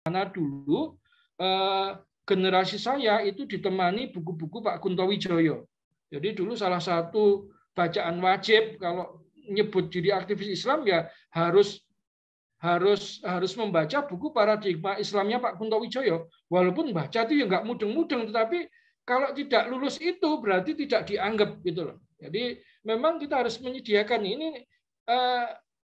Karena dulu eh, generasi saya itu ditemani buku-buku Pak Kunto Wijoyo. Jadi dulu salah satu bacaan wajib kalau nyebut diri aktivis Islam ya harus harus harus membaca buku paradigma Islamnya Pak Kunto Wijoyo. Walaupun baca itu ya nggak mudeng-mudeng, tetapi kalau tidak lulus itu berarti tidak dianggap gitu loh. Jadi memang kita harus menyediakan ini eh,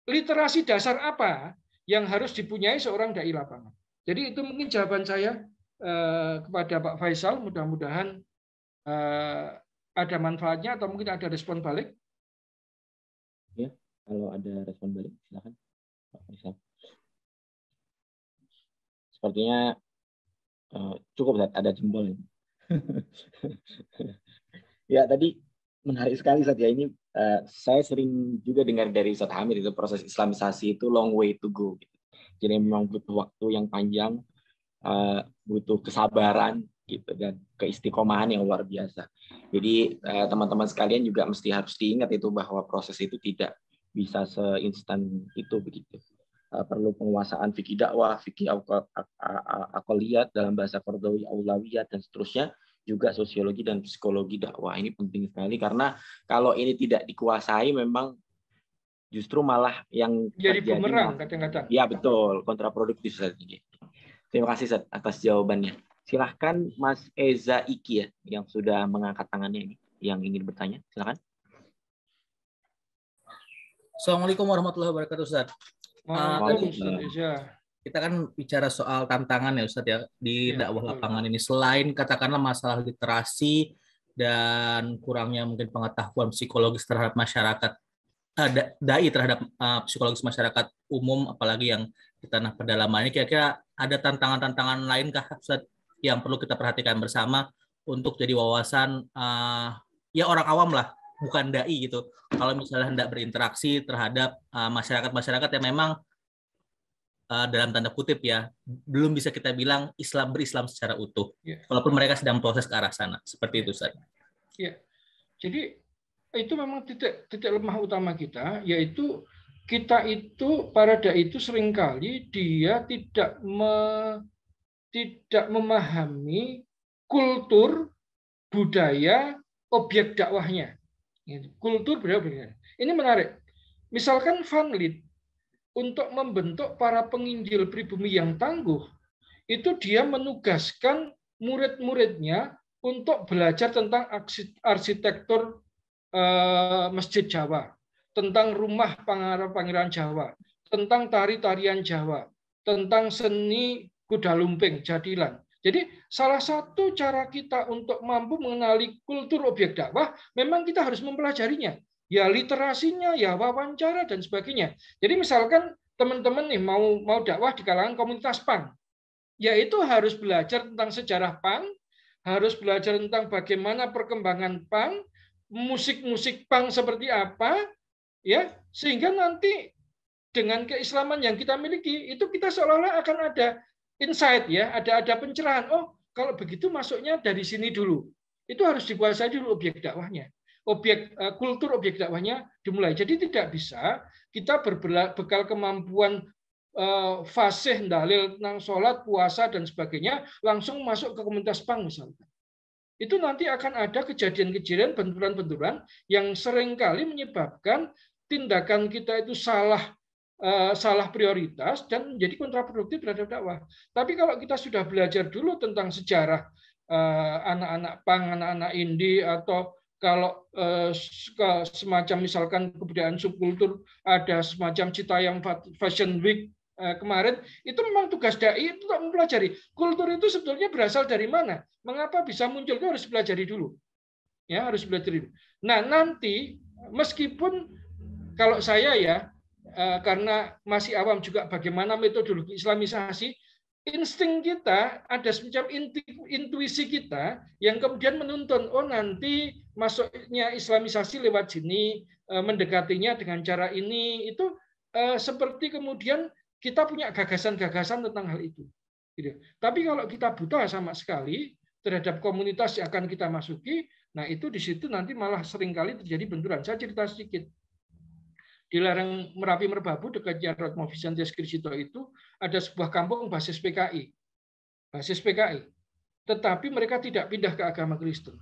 literasi dasar apa yang harus dipunyai seorang dai lapangan. Jadi itu mungkin jawaban saya eh, kepada Pak Faisal. Mudah-mudahan eh, ada manfaatnya atau mungkin ada respon balik. Ya, kalau ada respon balik silakan Pak Faisal. Sepertinya eh, cukup ada jempol ini. ya tadi menarik sekali saat ya ini uh, saya sering juga dengar dari Ustaz Hamid itu proses Islamisasi itu long way to go gitu jadi memang butuh waktu yang panjang uh, butuh kesabaran gitu dan keistiqomahan yang luar biasa jadi eh, teman-teman uh, sekalian juga mesti harus diingat itu bahwa proses itu tidak bisa seinstan itu begitu uh, perlu penguasaan fikih dakwah, fikih akoliat dalam bahasa Kordowi, aulawiyat dan seterusnya juga sosiologi dan psikologi dakwah ini penting sekali karena kalau ini tidak dikuasai memang justru malah yang jadi bumerang kadang-kadang. Ya betul, kontraproduktif Ustaz. Terima kasih Seth, atas jawabannya. Silahkan Mas Eza Iki ya yang sudah mengangkat tangannya ini yang ingin bertanya. Silahkan. Assalamualaikum warahmatullahi wabarakatuh Ustaz. Ah, Waalaikumsalam. kita kan bicara soal tantangan ya Ustaz ya di ya, dakwah lapangan ini selain katakanlah masalah literasi dan kurangnya mungkin pengetahuan psikologis terhadap masyarakat Ah, dai terhadap uh, psikologis masyarakat umum apalagi yang di tanah pedalaman kira-kira ada tantangan-tantangan lainkah Ustaz yang perlu kita perhatikan bersama untuk jadi wawasan uh, ya orang awam lah bukan dai gitu kalau misalnya hendak berinteraksi terhadap masyarakat-masyarakat uh, yang memang uh, dalam tanda kutip ya belum bisa kita bilang Islam berislam secara utuh yeah. walaupun mereka sedang proses ke arah sana seperti itu saja. Iya. Yeah. Jadi itu memang titik titik lemah utama kita yaitu kita itu para da itu seringkali dia tidak me, tidak memahami kultur budaya objek dakwahnya kultur budaya, budaya ini menarik misalkan van lid untuk membentuk para penginjil pribumi yang tangguh itu dia menugaskan murid-muridnya untuk belajar tentang arsitektur Eh, Masjid Jawa, tentang rumah pangeran-pangeran Jawa, tentang tari-tarian Jawa, tentang seni kuda lumping, jadilan. Jadi salah satu cara kita untuk mampu mengenali kultur objek dakwah, memang kita harus mempelajarinya. Ya literasinya, ya wawancara, dan sebagainya. Jadi misalkan teman-teman nih mau mau dakwah di kalangan komunitas ya yaitu harus belajar tentang sejarah Pang, harus belajar tentang bagaimana perkembangan Pang musik-musik pang seperti apa ya sehingga nanti dengan keislaman yang kita miliki itu kita seolah-olah akan ada insight ya ada ada pencerahan oh kalau begitu masuknya dari sini dulu itu harus dikuasai dulu objek dakwahnya objek eh, kultur objek dakwahnya dimulai. Jadi tidak bisa kita berbekal kemampuan eh, fasih, dalil, nang sholat, puasa, dan sebagainya, langsung masuk ke komunitas pang misalnya itu nanti akan ada kejadian-kejadian benturan-benturan yang seringkali menyebabkan tindakan kita itu salah eh, salah prioritas dan menjadi kontraproduktif terhadap dakwah. Tapi kalau kita sudah belajar dulu tentang sejarah eh, anak-anak pang, anak-anak indi atau kalau eh, semacam misalkan kebudayaan subkultur ada semacam cita yang Fashion Week Eh, kemarin itu memang tugas dai itu untuk mempelajari kultur itu sebetulnya berasal dari mana mengapa bisa muncul itu harus pelajari dulu ya harus belajar dulu nah nanti meskipun kalau saya ya eh, karena masih awam juga bagaimana metodologi islamisasi insting kita ada semacam intuisi kita yang kemudian menuntun oh nanti masuknya islamisasi lewat sini eh, mendekatinya dengan cara ini itu seperti kemudian kita punya gagasan-gagasan tentang hal itu. Gitu. Tapi kalau kita buta sama sekali terhadap komunitas yang akan kita masuki, nah itu di situ nanti malah seringkali terjadi benturan. Saya cerita sedikit. Di lereng Merapi Merbabu dekat Jarot Movisantes Krisito itu ada sebuah kampung basis PKI. Basis PKI. Tetapi mereka tidak pindah ke agama Kristen.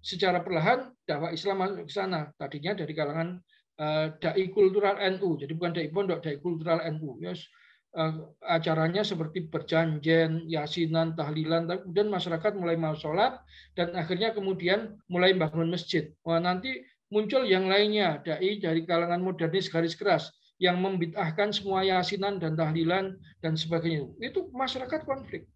Secara perlahan dakwah Islam masuk ke sana. Tadinya dari kalangan Eh, dai kultural NU. Jadi bukan dai pondok, dai kultural NU. Yes. Eh, acaranya seperti berjanjian, yasinan, tahlilan, kemudian masyarakat mulai mau sholat dan akhirnya kemudian mulai bangun masjid. Wah, nanti muncul yang lainnya, dai dari kalangan modernis garis keras yang membid'ahkan semua yasinan dan tahlilan dan sebagainya. Itu masyarakat konflik.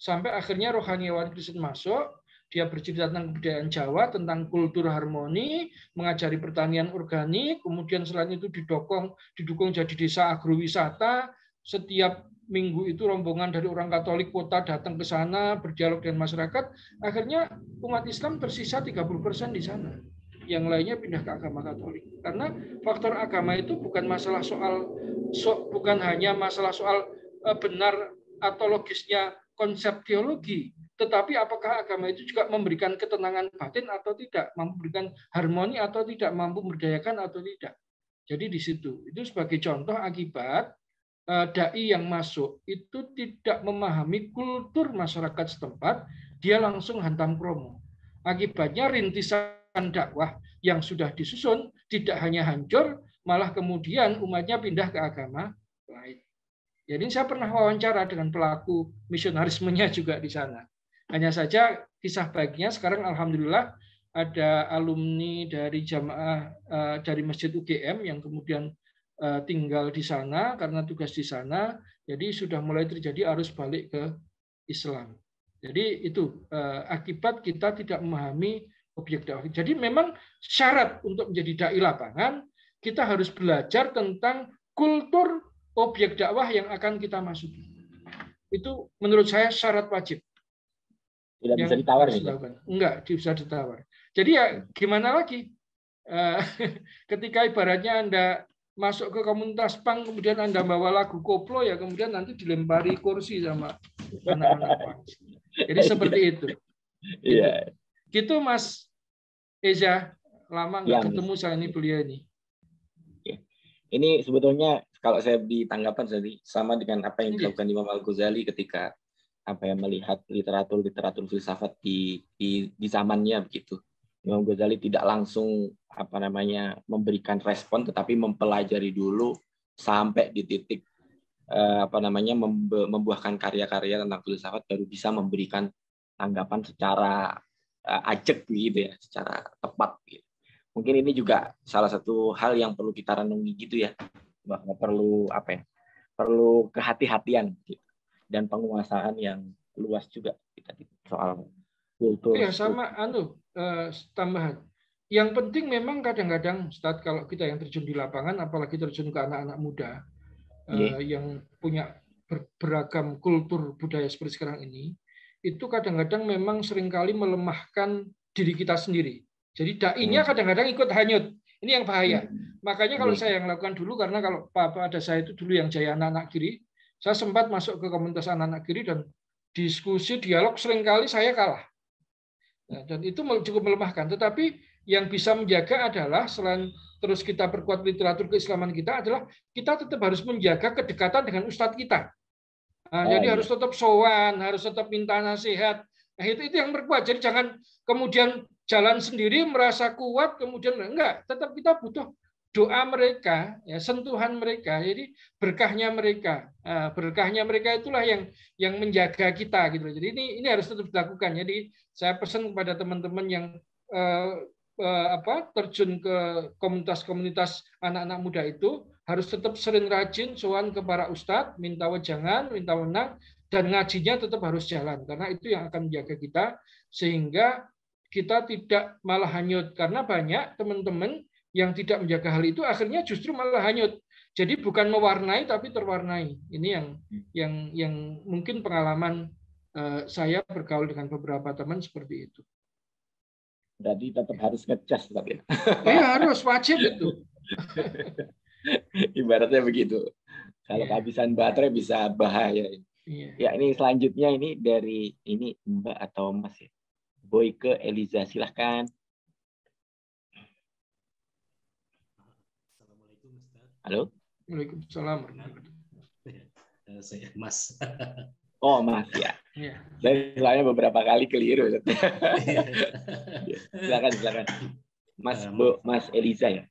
Sampai akhirnya rohaniawan Kristen masuk, dia bercerita tentang kebudayaan Jawa, tentang kultur harmoni, mengajari pertanian organik, kemudian selain itu didukung didukung jadi desa agrowisata. Setiap minggu itu rombongan dari orang Katolik kota datang ke sana, berdialog dengan masyarakat. Akhirnya umat Islam tersisa 30% di sana. Yang lainnya pindah ke agama Katolik. Karena faktor agama itu bukan masalah soal so, bukan hanya masalah soal eh, benar atau logisnya konsep teologi, tetapi apakah agama itu juga memberikan ketenangan batin atau tidak, mampu memberikan harmoni atau tidak, mampu memberdayakan atau tidak. Jadi di situ. Itu sebagai contoh akibat eh, dai yang masuk itu tidak memahami kultur masyarakat setempat, dia langsung hantam kromo. Akibatnya rintisan dakwah yang sudah disusun tidak hanya hancur, malah kemudian umatnya pindah ke agama lain. Jadi saya pernah wawancara dengan pelaku misionarismenya juga di sana. Hanya saja kisah baiknya sekarang alhamdulillah ada alumni dari jamaah eh, dari Masjid UGM yang kemudian eh, tinggal di sana karena tugas di sana, jadi sudah mulai terjadi arus balik ke Islam. Jadi itu eh, akibat kita tidak memahami objek dakwah. Jadi memang syarat untuk menjadi dai lapangan kita harus belajar tentang kultur objek dakwah yang akan kita masuki. Itu menurut saya syarat wajib. Tidak yang bisa ditawar. ya? Enggak, bisa ditawar. Jadi ya hmm. gimana lagi? Eh, ketika ibaratnya Anda masuk ke komunitas pang kemudian Anda bawa lagu koplo ya kemudian nanti dilempari kursi sama anak-anak Jadi seperti itu. Iya. Gitu. Mas Eza, lama nggak iya, ketemu saya ini beliau ini. Iya. Ini sebetulnya kalau saya ditanggapan tadi sama dengan apa yang iya. dilakukan Imam Al Ghazali ketika apa ya melihat literatur literatur filsafat di di, di zamannya begitu. Imam Ghazali tidak langsung apa namanya memberikan respon tetapi mempelajari dulu sampai di titik eh, apa namanya membuahkan karya-karya tentang filsafat baru bisa memberikan tanggapan secara eh, acak gitu ya, secara tepat gitu. Mungkin ini juga salah satu hal yang perlu kita renungi gitu ya, bahwa perlu apa ya? perlu kehati-hatian gitu dan penguasaan yang luas juga kita soal kultur. Ya sama anu uh, tambahan. Yang penting memang kadang-kadang saat kalau kita yang terjun di lapangan apalagi terjun ke anak-anak muda yeah. uh, iya. yang punya beragam kultur budaya seperti sekarang ini itu kadang-kadang memang seringkali melemahkan diri kita sendiri. Jadi dainya iya. kadang-kadang ikut hanyut. Ini yang bahaya. Iya. Makanya kalau saya yang lakukan dulu karena kalau papa ada saya itu dulu yang jaya anak-anak kiri, saya sempat masuk ke komunitas anak-anak kiri dan diskusi dialog seringkali saya kalah. Nah, dan itu cukup melemahkan. Tetapi yang bisa menjaga adalah selain terus kita perkuat literatur keislaman kita adalah kita tetap harus menjaga kedekatan dengan ustadz kita. Nah, oh, jadi iya. harus tetap sowan, harus tetap minta nasihat. Nah, itu itu yang berkuat. Jadi jangan kemudian jalan sendiri merasa kuat kemudian enggak, tetap kita butuh doa mereka, ya, sentuhan mereka, jadi berkahnya mereka, ah, berkahnya mereka itulah yang yang menjaga kita gitu. Jadi ini ini harus tetap dilakukan. Jadi saya pesan kepada teman-teman yang eh, eh, apa terjun ke komunitas-komunitas anak-anak muda itu harus tetap sering rajin soan ke para ustadz, minta wejangan, minta wenang, dan ngajinya tetap harus jalan karena itu yang akan menjaga kita sehingga kita tidak malah hanyut karena banyak teman-teman yang tidak menjaga hal itu akhirnya justru malah hanyut. Jadi bukan mewarnai tapi terwarnai. Ini yang yang yang mungkin pengalaman eh, saya bergaul dengan beberapa teman seperti itu. Jadi tetap harus ngecas tapi. Ya iya, harus wajib itu. Ibaratnya begitu. Kalau yeah. kehabisan baterai bisa bahaya. Yeah. Ya ini selanjutnya ini dari ini Mbak atau Mas ya. ke Eliza silahkan. Halo? Waalaikumsalam. Eh, saya Mas. Oh, Mas ya. ya. Saya beberapa kali keliru. Iya. silakan, silakan. Mas eh, Bo, Mas Eliza ya.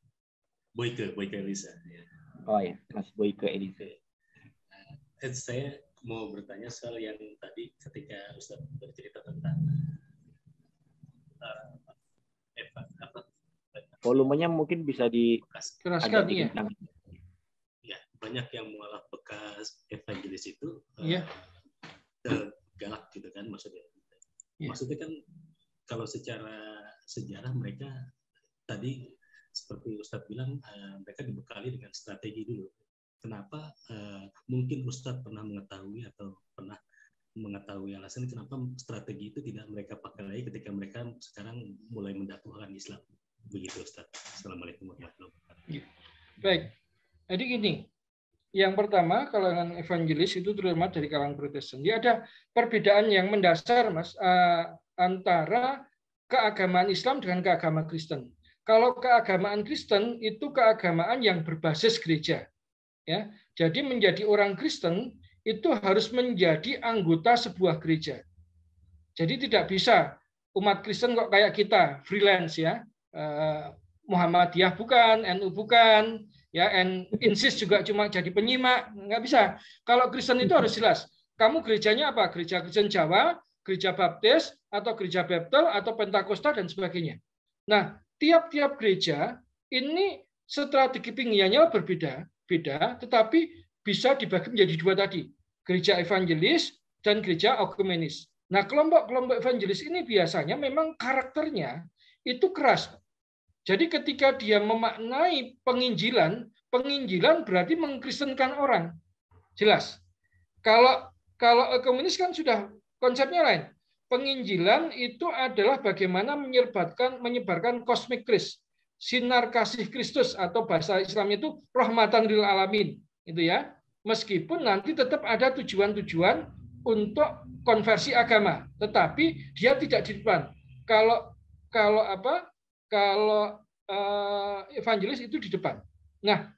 Boyke, Boyke Eliza. Ya. Oh ya, Mas Boyke Eliza. Eh, saya mau bertanya soal yang tadi ketika Ustaz bercerita tentang uh, apa, volumenya mungkin bisa di keraskan ya banyak yang mualaf bekas evangelis itu yeah. Iya. uh, galak gitu kan maksudnya. Yeah. Maksudnya kan kalau secara sejarah mereka tadi seperti Ustadz bilang uh, mereka dibekali dengan strategi dulu. Kenapa uh, mungkin Ustadz pernah mengetahui atau pernah mengetahui alasan kenapa strategi itu tidak mereka pakai lagi ketika mereka sekarang mulai mendakwahkan Islam. Begitu Ustaz. Assalamualaikum warahmatullahi wabarakatuh. Iya. Baik. Jadi gini, yang pertama kalangan evangelis itu terutama dari kalangan Protestan. Dia ada perbedaan yang mendasar, Mas, eh, antara keagamaan Islam dengan keagamaan Kristen. Kalau keagamaan Kristen itu keagamaan yang berbasis gereja. Ya. Jadi menjadi orang Kristen itu harus menjadi anggota sebuah gereja. Jadi tidak bisa umat Kristen kok kayak kita freelance ya. Eh, Muhammadiyah bukan, NU bukan, ya and insist juga cuma jadi penyimak nggak bisa kalau Kristen itu harus jelas kamu gerejanya apa gereja Kristen Jawa gereja Baptis atau gereja Baptel atau Pentakosta dan sebagainya nah tiap-tiap gereja ini strategi pinginnya berbeda beda tetapi bisa dibagi menjadi dua tadi gereja evangelis dan gereja okumenis nah kelompok-kelompok evangelis ini biasanya memang karakternya itu keras jadi ketika dia memaknai penginjilan, penginjilan berarti mengkristenkan orang. Jelas. Kalau kalau komunis kan sudah konsepnya lain. Penginjilan itu adalah bagaimana menyebarkan menyebarkan kosmik Kris, sinar kasih Kristus atau bahasa Islam itu rahmatan lil alamin, itu ya. Meskipun nanti tetap ada tujuan-tujuan untuk konversi agama, tetapi dia tidak di depan. Kalau kalau apa kalau uh, evangelis itu di depan. Nah,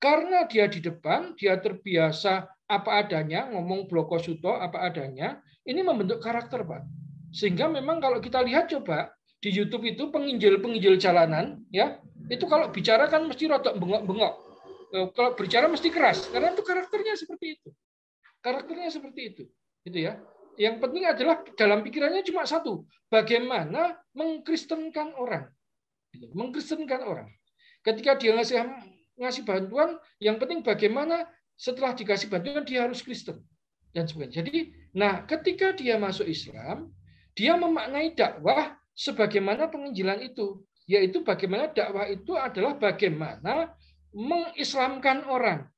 karena dia di depan, dia terbiasa apa adanya, ngomong bloko suto apa adanya, ini membentuk karakter, Pak. Sehingga memang kalau kita lihat coba di YouTube itu penginjil-penginjil jalanan, ya itu kalau bicara kan mesti rotok bengok-bengok. Eh, kalau bicara mesti keras, karena itu karakternya seperti itu. Karakternya seperti itu, gitu ya yang penting adalah dalam pikirannya cuma satu, bagaimana mengkristenkan orang. Iya, mengkristenkan orang. Ketika dia ngasih ngasih bantuan, yang penting bagaimana setelah dikasih bantuan dia harus Kristen dan sebagainya. Jadi, nah ketika dia masuk Islam, dia memaknai dakwah sebagaimana penginjilan itu, yaitu bagaimana dakwah itu adalah bagaimana mengislamkan orang.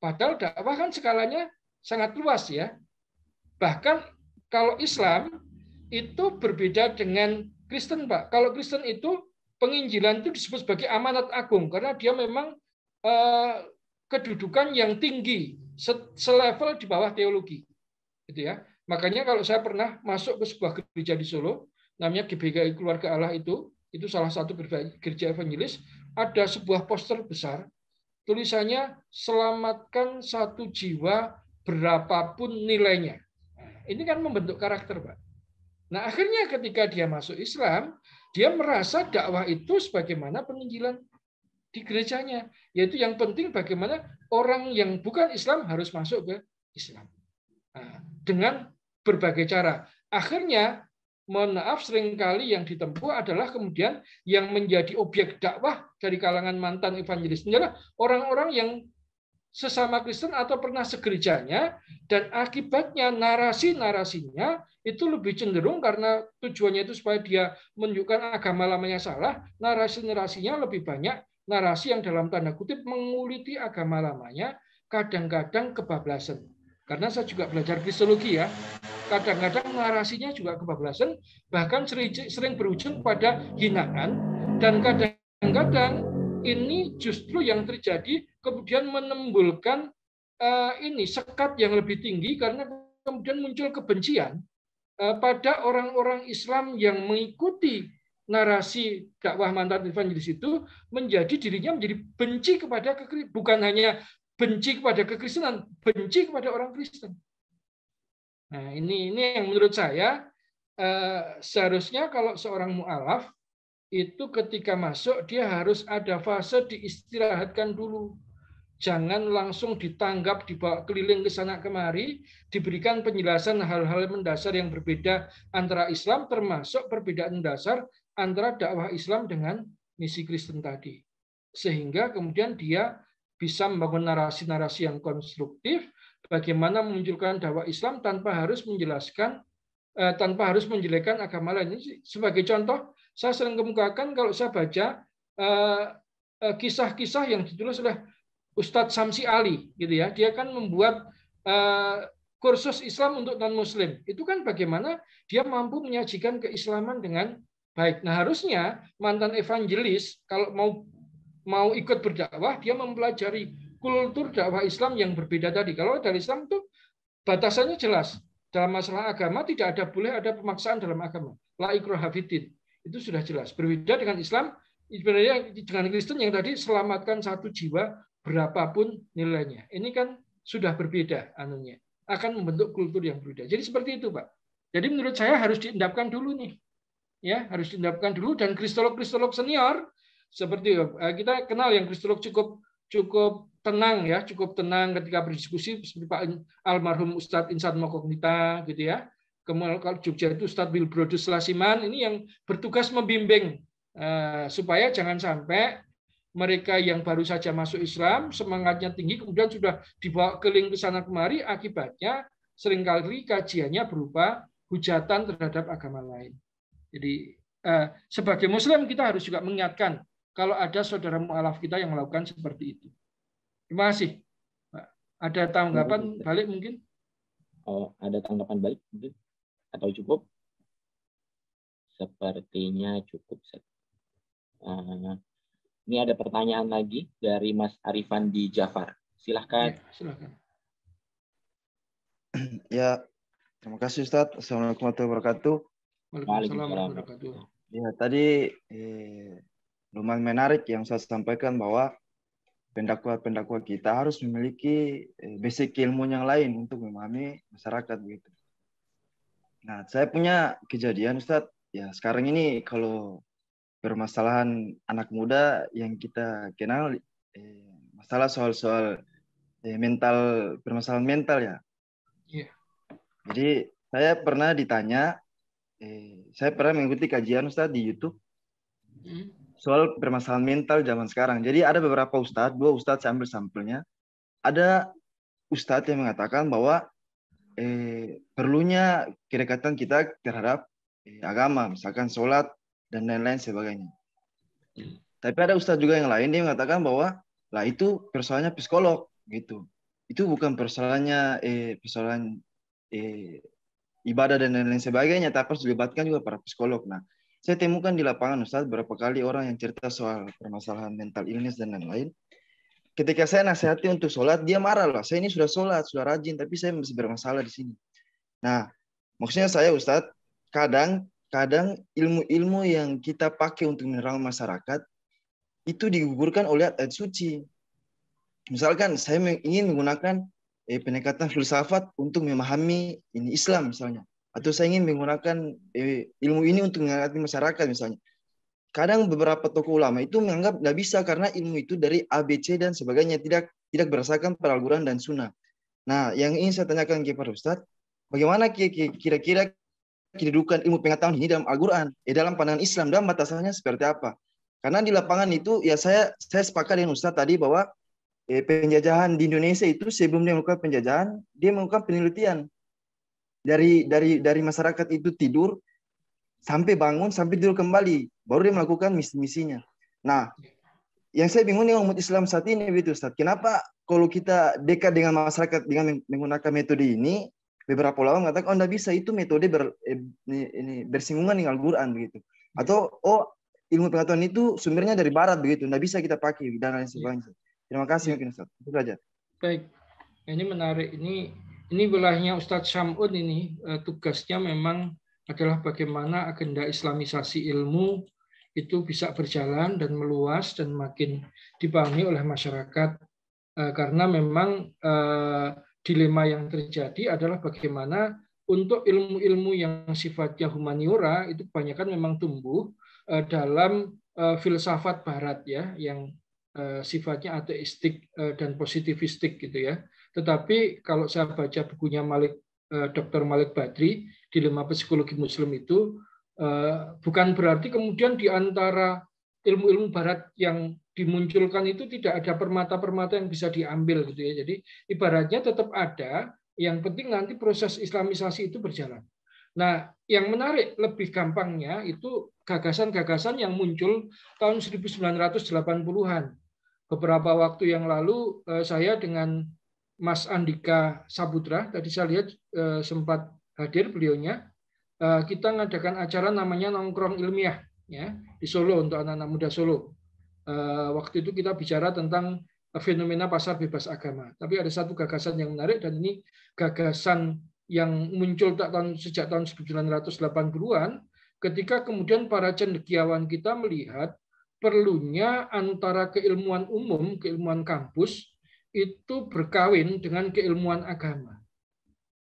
Padahal dakwah kan skalanya sangat luas ya. Bahkan kalau Islam itu berbeda dengan Kristen, Pak. Kalau Kristen itu penginjilan itu disebut sebagai amanat agung karena dia memang eh, kedudukan yang tinggi selevel di bawah teologi. Gitu ya. Makanya kalau saya pernah masuk ke sebuah gereja di Solo namanya GBKI Keluarga Allah itu, itu salah satu gereja evangelis, ada sebuah poster besar tulisannya selamatkan satu jiwa berapapun nilainya. Ini kan membentuk karakter, Pak. Nah, akhirnya ketika dia masuk Islam, dia merasa dakwah itu sebagaimana penginjilan di gerejanya, yaitu yang penting bagaimana orang yang bukan Islam harus masuk ke Islam. Nah, dengan berbagai cara. Akhirnya, mohon maaf seringkali yang ditempuh adalah kemudian yang menjadi objek dakwah dari kalangan mantan evangelis adalah orang-orang yang sesama Kristen atau pernah segerejanya dan akibatnya narasi-narasinya itu lebih cenderung karena tujuannya itu supaya dia menunjukkan agama lamanya salah, narasi-narasinya lebih banyak narasi yang dalam tanda kutip menguliti agama lamanya, kadang-kadang kebablasan. Karena saya juga belajar kristologi ya, kadang-kadang narasinya juga kebablasan, bahkan sering berujung pada hinaan dan kadang-kadang ini justru yang terjadi kemudian menimbulkan eh, ini sekat yang lebih tinggi karena kemudian muncul kebencian eh, pada orang-orang Islam yang mengikuti narasi dakwah mantan evangelis itu menjadi dirinya menjadi benci kepada bukan hanya benci kepada kekristenan, benci kepada orang Kristen. Nah, ini ini yang menurut saya eh, seharusnya kalau seorang mualaf itu ketika masuk dia harus ada fase diistirahatkan dulu. Jangan langsung ditanggap dibawa keliling ke sana kemari, diberikan penjelasan hal-hal mendasar yang berbeda antara Islam termasuk perbedaan mendasar antara dakwah Islam dengan misi Kristen tadi. Sehingga kemudian dia bisa membangun narasi-narasi yang konstruktif bagaimana memunculkan dakwah Islam tanpa harus menjelaskan eh, tanpa harus menjelekkan agama lain. Sebagai contoh, saya sering kemukakan kalau saya baca eh, eh, kisah-kisah yang ditulis oleh Ustadz Samsi Ali, gitu ya. Dia kan membuat eh, kursus Islam untuk non Muslim. Itu kan bagaimana dia mampu menyajikan keislaman dengan baik. Nah harusnya mantan evangelis kalau mau mau ikut berdakwah dia mempelajari kultur dakwah Islam yang berbeda tadi. Kalau dari Islam tuh batasannya jelas. Dalam masalah agama tidak ada boleh ada pemaksaan dalam agama. La ikrah itu sudah jelas. Berbeda dengan Islam, sebenarnya dengan Kristen yang tadi selamatkan satu jiwa berapapun nilainya. Ini kan sudah berbeda anunya. Akan membentuk kultur yang berbeda. Jadi seperti itu, Pak. Jadi menurut saya harus diendapkan dulu nih. Ya, harus diendapkan dulu dan kristolog-kristolog senior seperti eh, kita kenal yang kristolog cukup cukup tenang ya, cukup tenang ketika berdiskusi seperti Pak almarhum Ustadz Insan Mokognita gitu ya kalau Jogja itu Stad Wilbrodus Lasiman ini yang bertugas membimbing eh, supaya jangan sampai mereka yang baru saja masuk Islam semangatnya tinggi kemudian sudah dibawa keliling ke sana kemari akibatnya seringkali kajiannya berupa hujatan terhadap agama lain. Jadi eh, sebagai muslim kita harus juga mengingatkan kalau ada saudara mualaf kita yang melakukan seperti itu. Terima kasih. Eh, ada tanggapan balik mungkin? Oh, ada tanggapan balik mungkin? atau cukup? Sepertinya cukup. Eh, ini ada pertanyaan lagi dari Mas Arifan di Jafar. Silahkan. Ya, silahkan. Ya, terima kasih Ustadz. Assalamualaikum warahmatullahi wabarakatuh. Waalaikumsalam warahmatullahi wabarakatuh. Ya, tadi eh, lumayan menarik yang saya sampaikan bahwa pendakwa-pendakwa kita harus memiliki eh, basic ilmu yang lain untuk memahami masyarakat gitu Nah, saya punya kejadian Ustadz. Ya, sekarang ini kalau permasalahan anak muda yang kita kenal eh, masalah soal-soal eh, mental, permasalahan mental ya. Iya. Yeah. Jadi saya pernah ditanya, eh, saya pernah mengikuti kajian Ustadz di YouTube mm. soal permasalahan mental zaman sekarang. Jadi ada beberapa Ustadz, dua Ustadz saya ambil sampelnya. Ada Ustadz yang mengatakan bahwa eh, perlunya kedekatan kita terhadap eh, agama, misalkan sholat dan lain-lain sebagainya. Hmm. Tapi ada ustadz juga yang lain dia mengatakan bahwa lah itu persoalannya psikolog gitu. Itu bukan persoalannya eh, persoalan eh, ibadah dan lain-lain sebagainya, tapi harus dilibatkan juga para psikolog. Nah, saya temukan di lapangan Ustadz berapa kali orang yang cerita soal permasalahan mental illness dan lain-lain ketika saya nasihati untuk sholat, dia marah loh Saya ini sudah sholat, sudah rajin, tapi saya masih bermasalah di sini. Nah, maksudnya saya Ustadz, kadang kadang ilmu-ilmu yang kita pakai untuk menerang masyarakat itu digugurkan oleh ayat suci. Misalkan saya ingin menggunakan eh, pendekatan filsafat untuk memahami ini Islam misalnya, atau saya ingin menggunakan eh, ilmu ini untuk mengangkat masyarakat misalnya kadang beberapa tokoh ulama itu menganggap nggak bisa karena ilmu itu dari ABC dan sebagainya tidak tidak berdasarkan pada Al-Quran dan Sunnah. Nah, yang ingin saya tanyakan kepada Ustadz, bagaimana kira-kira kedudukan ilmu pengetahuan ini dalam Al-Quran, ya dalam pandangan Islam, dalam batasannya seperti apa? Karena di lapangan itu, ya saya saya sepakat dengan Ustadz tadi bahwa eh, penjajahan di Indonesia itu sebelum dia melakukan penjajahan, dia melakukan penelitian dari dari dari masyarakat itu tidur sampai bangun sampai tidur kembali Baru dia melakukan misi-misinya. Nah, yang saya bingung nih umat Islam saat ini begitu Ustaz. Kenapa kalau kita dekat dengan masyarakat dengan menggunakan metode ini, beberapa ulama mengatakan oh ndak bisa itu metode ber, eh, ini, ini bersinggungan dengan Al-Qur'an begitu. Atau oh ilmu pengetahuan itu sumbernya dari barat begitu, ndak bisa kita pakai dan lain sebagainya. Terima kasih mungkin Ustaz. Itu saja. Baik. Ini menarik ini ini belahnya Ustadz Syamun ini eh, tugasnya memang adalah bagaimana agenda islamisasi ilmu itu bisa berjalan dan meluas dan makin dipahami oleh masyarakat eh, karena memang eh, dilema yang terjadi adalah bagaimana untuk ilmu-ilmu yang sifatnya humaniora itu kebanyakan memang tumbuh eh, dalam filsafat barat ya yang sifatnya ateistik dan positivistik gitu ya. Tetapi kalau saya baca bukunya Malik Dr. Malik Badri, Dilema Psikologi Muslim itu Eh, bukan berarti kemudian di antara ilmu-ilmu barat yang dimunculkan itu tidak ada permata-permata yang bisa diambil gitu ya. Jadi ibaratnya tetap ada, yang penting nanti proses islamisasi itu berjalan. Nah, yang menarik lebih gampangnya itu gagasan-gagasan yang muncul tahun 1980-an. Beberapa waktu yang lalu eh, saya dengan Mas Andika Saputra, tadi saya lihat eh, sempat hadir beliaunya, Eh, kita mengadakan acara namanya nongkrong ilmiah ya di Solo untuk anak-anak muda Solo. Eh, waktu itu kita bicara tentang fenomena pasar bebas agama. Tapi ada satu gagasan yang menarik dan ini gagasan yang muncul tahun sejak tahun 1980-an ketika kemudian para cendekiawan kita melihat perlunya antara keilmuan umum, keilmuan kampus itu berkawin dengan keilmuan agama.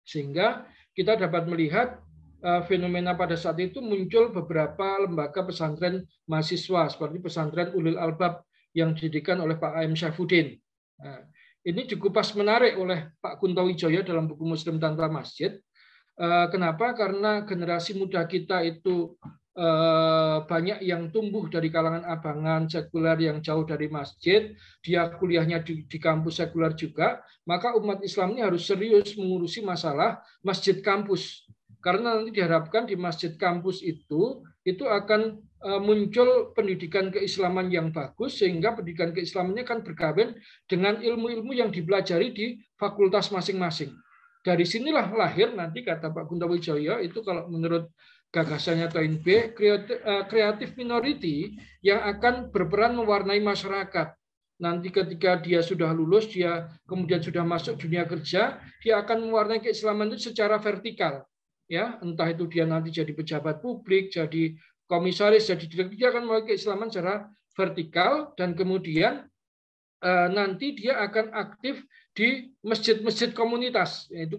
Sehingga kita dapat melihat Eh, fenomena pada saat itu muncul beberapa lembaga pesantren mahasiswa seperti pesantren Ulil Albab yang didirikan oleh Pak A.M. Syafuddin. Nah, ini cukup pas menarik oleh Pak Kunto Wijoyo dalam buku Muslim Tanpa Masjid. Eh, kenapa? Karena generasi muda kita itu eh, banyak yang tumbuh dari kalangan abangan sekuler yang jauh dari masjid, dia kuliahnya di, di kampus sekuler juga, maka umat Islam ini harus serius mengurusi masalah masjid kampus. Karena nanti diharapkan di masjid kampus itu itu akan e, muncul pendidikan keislaman yang bagus sehingga pendidikan keislamannya akan berkawin dengan ilmu-ilmu yang dipelajari di fakultas masing-masing. Dari sinilah lahir nanti kata Pak Gundawi Wijaya itu kalau menurut gagasannya Toin B, e, kreatif minority yang akan berperan mewarnai masyarakat. Nanti ketika dia sudah lulus, dia kemudian sudah masuk dunia kerja, dia akan mewarnai keislaman itu secara vertikal ya entah itu dia nanti jadi pejabat publik, jadi komisaris, jadi direktur, dia akan memakai keislaman secara vertikal dan kemudian eh, nanti dia akan aktif di masjid-masjid komunitas. Itu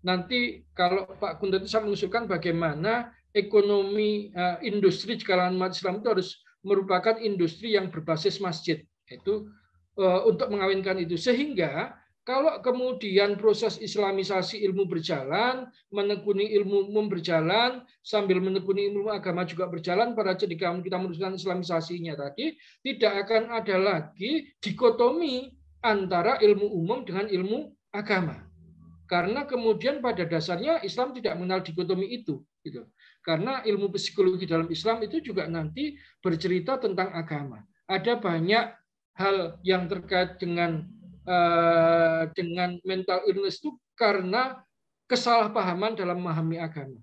nanti kalau Pak itu saya mengusulkan bagaimana ekonomi eh, industri di kalangan umat Islam itu harus merupakan industri yang berbasis masjid. Itu eh, untuk mengawinkan itu sehingga kalau kemudian proses islamisasi ilmu berjalan, menekuni ilmu umum berjalan, sambil menekuni ilmu agama juga berjalan, pada kamu kita meneruskan islamisasinya tadi, tidak akan ada lagi dikotomi antara ilmu umum dengan ilmu agama. Karena kemudian pada dasarnya Islam tidak mengenal dikotomi itu. Gitu. Karena ilmu psikologi dalam Islam itu juga nanti bercerita tentang agama. Ada banyak hal yang terkait dengan Eh, dengan mental illness itu karena kesalahpahaman dalam memahami agama.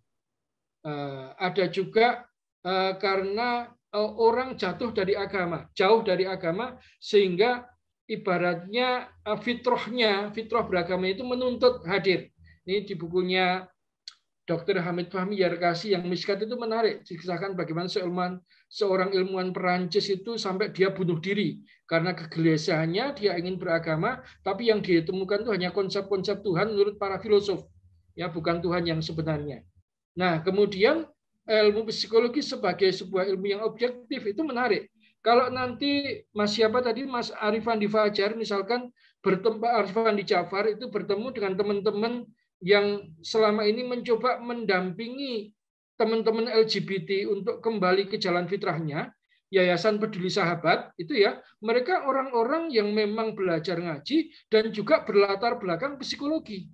Eh, ada juga eh, karena orang jatuh dari agama, jauh dari agama, sehingga ibaratnya fitrohnya, fitroh beragama itu menuntut hadir. Ini di bukunya Dr. Hamid Fahmi Yarkasi yang miskat itu menarik. Dikisahkan bagaimana seorang, seorang ilmuwan Perancis itu sampai dia bunuh diri. Karena kegelisahannya dia ingin beragama, tapi yang ditemukan itu hanya konsep-konsep Tuhan menurut para filosof. ya Bukan Tuhan yang sebenarnya. Nah, kemudian eh, ilmu psikologi sebagai sebuah ilmu yang objektif itu menarik. Kalau nanti Mas siapa tadi Mas Arifan di Fajar misalkan bertemu Arifan di Jafar itu bertemu dengan teman-teman yang selama ini mencoba mendampingi teman-teman LGBT untuk kembali ke jalan fitrahnya, Yayasan Peduli Sahabat itu ya, mereka orang-orang yang memang belajar ngaji dan juga berlatar belakang psikologi.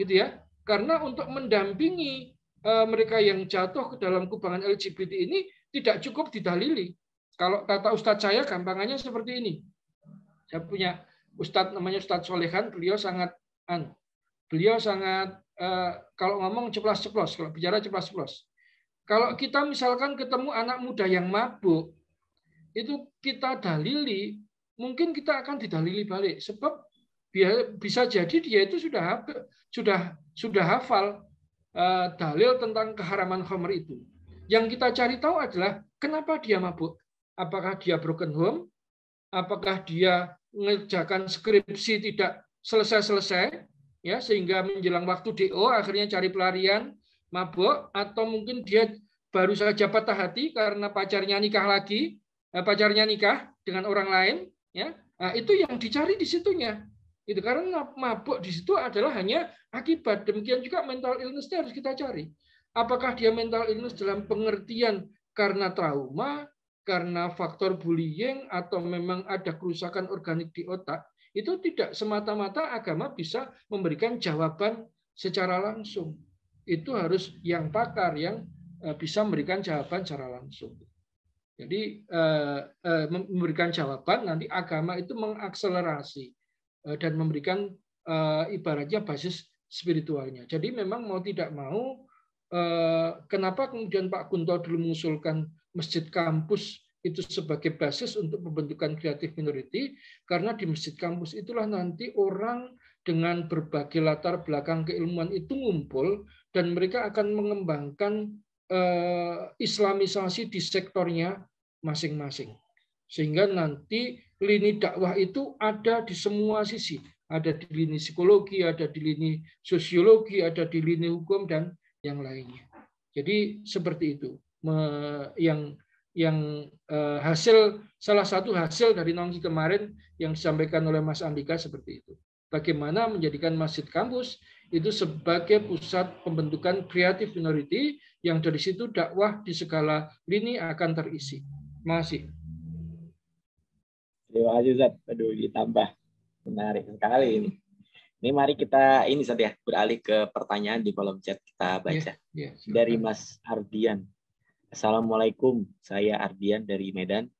Gitu ya. Karena untuk mendampingi eh, mereka yang jatuh ke dalam kubangan LGBT ini tidak cukup didalili. Kalau kata Ustadz saya gampangannya seperti ini. Saya punya Ustadz namanya Ustadz Solehan, beliau sangat anu, Beliau sangat eh, kalau ngomong ceplos ceplos kalau bicara ceplos ceplos Kalau kita misalkan ketemu anak muda yang mabuk, itu kita dalili, mungkin kita akan didalili balik. Sebab bisa jadi dia itu sudah sudah sudah hafal eh, dalil tentang keharaman homer itu. Yang kita cari tahu adalah kenapa dia mabuk. Apakah dia broken home? Apakah dia mengerjakan skripsi tidak selesai-selesai? ya sehingga menjelang waktu DO akhirnya cari pelarian mabok atau mungkin dia baru saja patah hati karena pacarnya nikah lagi eh, pacarnya nikah dengan orang lain ya nah, itu yang dicari di situnya itu karena mabok di situ adalah hanya akibat demikian juga mental illnessnya harus kita cari apakah dia mental illness dalam pengertian karena trauma karena faktor bullying atau memang ada kerusakan organik di otak itu tidak semata-mata agama bisa memberikan jawaban secara langsung. Itu harus yang pakar yang eh, bisa memberikan jawaban secara langsung. Jadi eh, eh, memberikan jawaban nanti agama itu mengakselerasi dan memberikan ibaratnya basis spiritualnya. Jadi memang mau tidak mau kenapa kemudian Pak Kunto dulu mengusulkan masjid kampus itu sebagai basis untuk pembentukan kreatif minority karena di masjid kampus itulah nanti orang dengan berbagai latar belakang keilmuan itu ngumpul dan mereka akan mengembangkan uh, islamisasi di sektornya masing-masing sehingga nanti lini dakwah itu ada di semua sisi ada di lini psikologi ada di lini sosiologi ada di lini hukum dan yang lainnya jadi seperti itu yang yang eh, hasil salah satu hasil dari nongki kemarin yang disampaikan oleh Mas Andika seperti itu. Bagaimana menjadikan masjid kampus itu sebagai pusat pembentukan kreatif minority yang dari situ dakwah di segala lini akan terisi. Masih. Terima kasih Zat. Aduh ditambah menarik sekali ini. Ini mari kita ini saja ya beralih ke pertanyaan di kolom chat kita baca yeah, yeah, dari Mas Ardian. Assalamualaikum, saya Ardian dari Medan.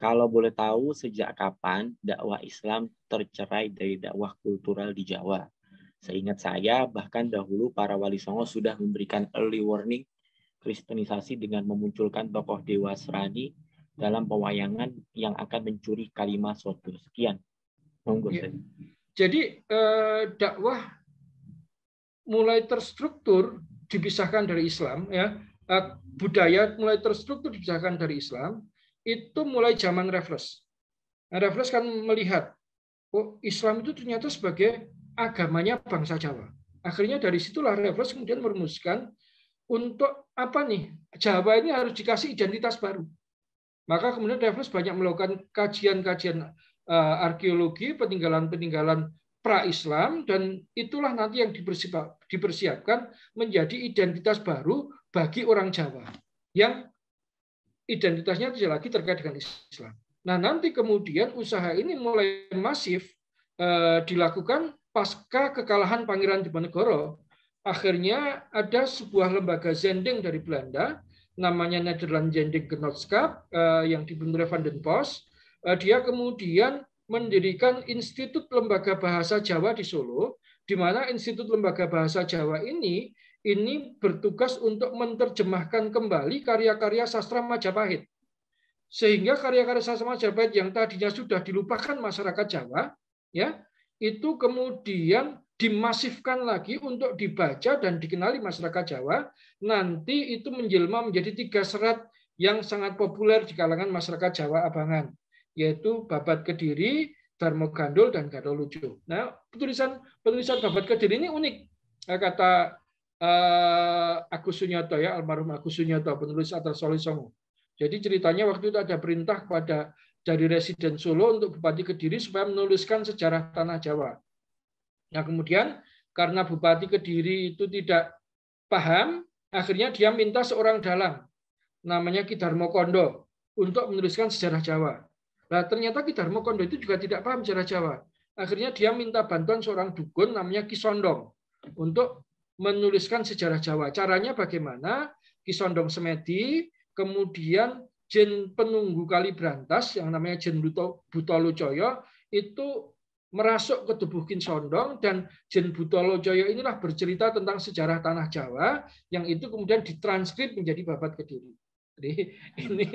Kalau boleh tahu sejak kapan dakwah Islam tercerai dari dakwah kultural di Jawa? Seingat saya, bahkan dahulu para wali songo sudah memberikan early warning kristenisasi dengan memunculkan tokoh dewa Serani dalam pewayangan yang akan mencuri kalimat suatu Sekian. Monggo. Ya. Jadi eh, dakwah mulai terstruktur dipisahkan dari Islam ya Eh, budaya mulai terstruktur dibicarakan dari Islam itu mulai zaman Raffles. Nah, Raffles kan melihat oh, Islam itu ternyata sebagai agamanya bangsa Jawa. Akhirnya dari situlah Raffles kemudian merumuskan untuk apa nih Jawa ini harus dikasih identitas baru. Maka kemudian Raffles banyak melakukan kajian-kajian eh, arkeologi, peninggalan-peninggalan pra-Islam dan itulah nanti yang dipersiapkan menjadi identitas baru bagi orang Jawa yang identitasnya tidak lagi terkait dengan Islam. Nah, nanti kemudian usaha ini mulai masif eh, dilakukan pasca kekalahan Pangeran Diponegoro. Akhirnya ada sebuah lembaga zending dari Belanda namanya Nederland Zending Genootschap eh, yang dibentuk Van den Bos. Eh, dia kemudian mendirikan Institut Lembaga Bahasa Jawa di Solo, di mana Institut Lembaga Bahasa Jawa ini ini bertugas untuk menerjemahkan kembali karya-karya sastra Majapahit. Sehingga karya-karya sastra Majapahit yang tadinya sudah dilupakan masyarakat Jawa, ya, itu kemudian dimasifkan lagi untuk dibaca dan dikenali masyarakat Jawa. Nanti itu menjelma menjadi tiga serat yang sangat populer di kalangan masyarakat Jawa Abangan, yaitu Babat Kediri, Darmo Gandul, dan Gadol Lucu. Nah, tulisan penulisan Babat Kediri ini unik. Nah, kata Eh, Aku Sunyoto ya, almarhum Aku Sunyoto, penulis atas Soli Songo. Jadi ceritanya waktu itu ada perintah kepada dari residen Solo untuk Bupati Kediri supaya menuliskan sejarah tanah Jawa. Nah kemudian karena Bupati Kediri itu tidak paham, akhirnya dia minta seorang dalang namanya Ki Darmo Kondo untuk menuliskan sejarah Jawa. Nah ternyata Ki Darmo Kondo itu juga tidak paham sejarah Jawa. Akhirnya dia minta bantuan seorang dukun namanya Ki Sondong untuk menuliskan sejarah Jawa. Caranya bagaimana? Kisondong Semedi, kemudian Jen Penunggu Kali Kalibrantas yang namanya Jen Buto, Buto Lucoyo itu merasuk ke tubuh Sondong dan Jen Buto Lucoyo inilah bercerita tentang sejarah tanah Jawa yang itu kemudian ditranskrip menjadi babat kediri. Jadi ini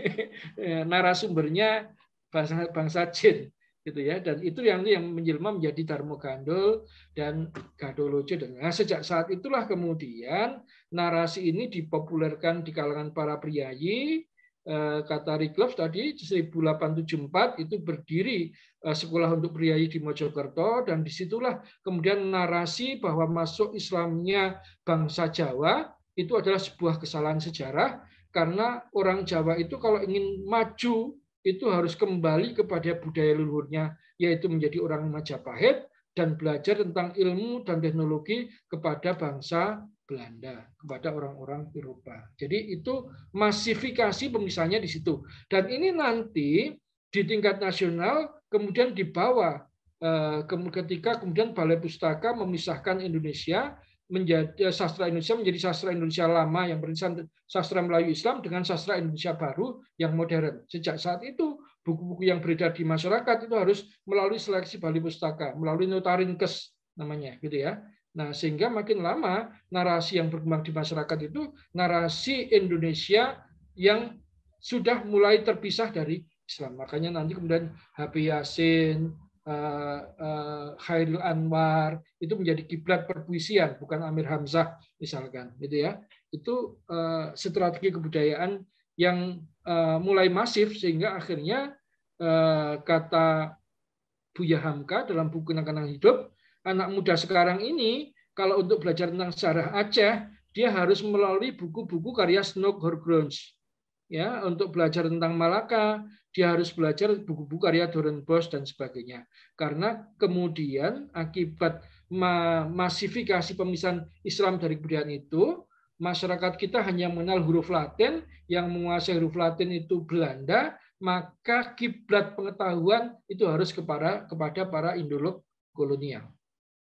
eh, narasumbernya bangsa, bangsa Jin gitu ya dan itu yang yang menjelma menjadi Dharma Gandul dan Gadoloce dan nah, sejak saat itulah kemudian narasi ini dipopulerkan di kalangan para priayi eh, kata Riklov tadi 1874 itu berdiri eh, sekolah untuk priayi di Mojokerto dan disitulah kemudian narasi bahwa masuk Islamnya bangsa Jawa itu adalah sebuah kesalahan sejarah karena orang Jawa itu kalau ingin maju itu harus kembali kepada budaya leluhurnya, yaitu menjadi orang Majapahit dan belajar tentang ilmu dan teknologi kepada bangsa Belanda, kepada orang-orang Eropa. Jadi itu masifikasi pemisahnya di situ. Dan ini nanti di tingkat nasional kemudian dibawa eh, ketika kemudian Balai Pustaka memisahkan Indonesia menjadi eh, sastra Indonesia menjadi sastra Indonesia lama yang berisian sastra Melayu Islam dengan sastra Indonesia baru yang modern. Sejak saat itu buku-buku yang beredar di masyarakat itu harus melalui seleksi Bali Pustaka, melalui notarinkes namanya gitu ya. Nah, sehingga makin lama narasi yang berkembang di masyarakat itu narasi Indonesia yang sudah mulai terpisah dari Islam. Makanya nanti kemudian Habib Yasin, Eh, eh, Khairil Anwar itu menjadi kiblat perpuisian bukan Amir Hamzah misalkan gitu ya itu eh, strategi kebudayaan yang mulai masif sehingga akhirnya kata Buya Hamka dalam buku kenangan hidup anak muda sekarang ini kalau untuk belajar tentang sejarah Aceh dia harus melalui buku-buku karya Snook Horgrounds ya untuk belajar tentang Malaka dia harus belajar buku-buku karya Doren Bos dan sebagainya karena kemudian akibat masifikasi pemisahan Islam dari kebudayaan itu masyarakat kita hanya mengenal huruf Latin yang menguasai huruf Latin itu Belanda maka kiblat pengetahuan itu harus kepada kepada para indolog kolonial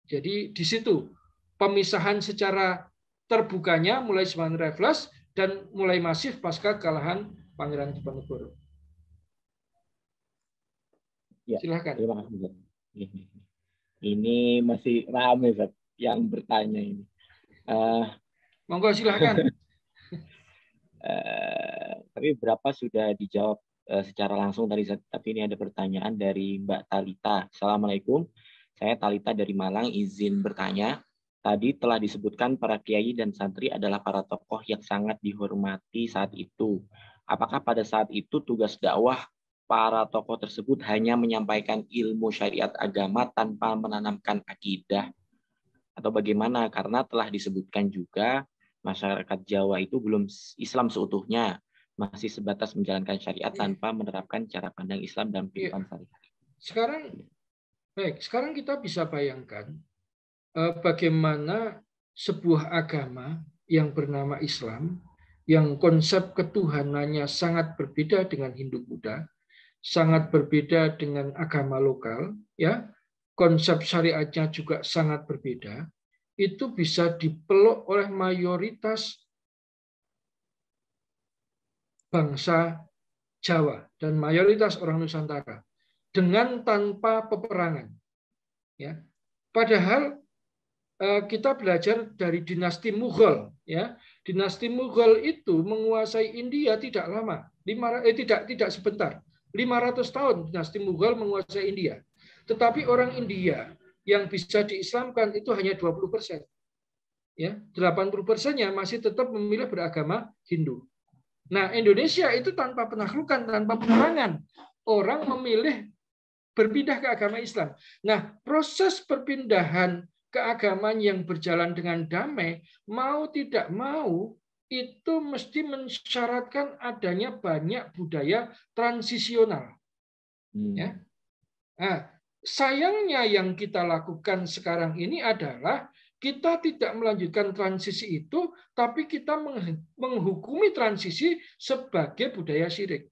jadi di situ pemisahan secara terbukanya mulai zaman Raffles dan mulai masif pasca kekalahan Pangeran Diponegoro. Ya, Silahkan. Terima kasih. Ini masih ramai Zat, yang bertanya ini. Uh, Monggo silahkan. uh, tapi berapa sudah dijawab uh, secara langsung tadi Zat. Tapi ini ada pertanyaan dari Mbak Talita. Assalamualaikum. Saya Talita dari Malang, izin bertanya. Tadi telah disebutkan para kiai dan santri adalah para tokoh yang sangat dihormati saat itu. Apakah pada saat itu tugas dakwah para tokoh tersebut hanya menyampaikan ilmu syariat agama tanpa menanamkan akidah? Atau bagaimana? Karena telah disebutkan juga masyarakat Jawa itu belum Islam seutuhnya, masih sebatas menjalankan syariat iya. tanpa menerapkan cara pandang Islam dan kehidupan iya. syariat. Sekarang, baik. Sekarang kita bisa bayangkan Eh, bagaimana sebuah agama yang bernama Islam yang konsep ketuhanannya sangat berbeda dengan Hindu Buddha, sangat berbeda dengan agama lokal, ya. Konsep syariatnya juga sangat berbeda. Itu bisa dipeluk oleh mayoritas bangsa Jawa dan mayoritas orang Nusantara dengan tanpa peperangan. Ya. Padahal Eh, kita belajar dari dinasti Mughal ya dinasti Mughal itu menguasai India tidak lama lima eh, tidak tidak sebentar 500 tahun dinasti Mughal menguasai India tetapi orang India yang bisa diislamkan itu hanya 20 persen ya 80 persennya masih tetap memilih beragama Hindu nah Indonesia itu tanpa penaklukan tanpa penerangan orang memilih berpindah ke agama Islam nah proses perpindahan keagamaan yang berjalan dengan damai, mau tidak mau itu mesti mensyaratkan adanya banyak budaya transisional. Hmm. Ya. Nah, sayangnya yang kita lakukan sekarang ini adalah kita tidak melanjutkan transisi itu, tapi kita menghukumi transisi sebagai budaya syirik.